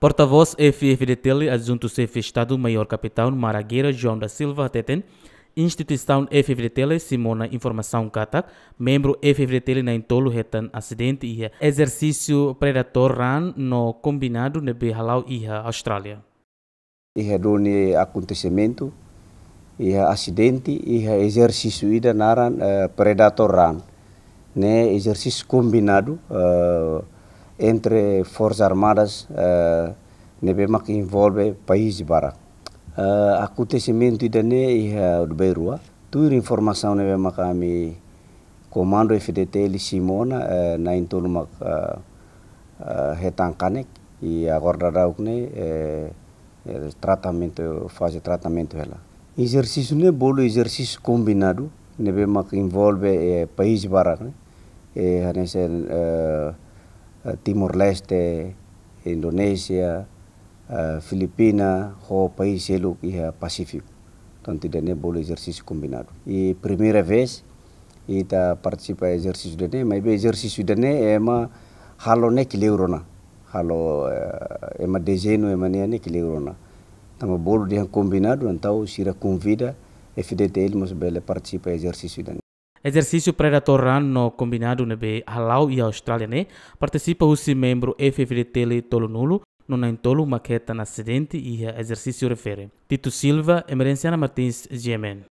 Porta-voz FFDTL, adjunto CF Estado-Maior Capitão Maragueira João da Silva Teten, Instituição FFDTL Simona Informação Katak, membro FFDTL na Intolo Retan Acidente e Exercício Predator RAN no Combinado nebehalau Behalau e Austrália. E doni acontecimento, e acidente e exercício ida naran uh, Predator RAN, né, exercício combinado. Uh, entre Forças Armadas, uh, eh, nebema que envolve país bara. Uh, eh, acontecimento de ne e eh, do Beirua, tudo informação nebema que ami comando FDT ele Simona uh, na entulma uh, uh, e agora dará o que tratamento fase tratamento ela. Exercício ne bolo exercício combinado nebema que envolve país bara, né? E, uh, eh, Timor-Leste, Indonesia, eh, Filipina o país seluk iha Pacífico. Então tidane bolo exercício combinado. E primeira vez ita participa exercício dene, mas o exercício dene é uma halo ne kileurona. Halo é eh, uma desenho é uma ne kileurona. Então bolo dia combinado, então sira convida FDTL mas bele do exercício dene. Exercício pré-torrano combinado na B Halau e Austrália, né? Participa o si membro FFDT Tolo Nulo, não é maqueta na acidente e exercício refere. Tito Silva, Emerenciana Martins, GMN.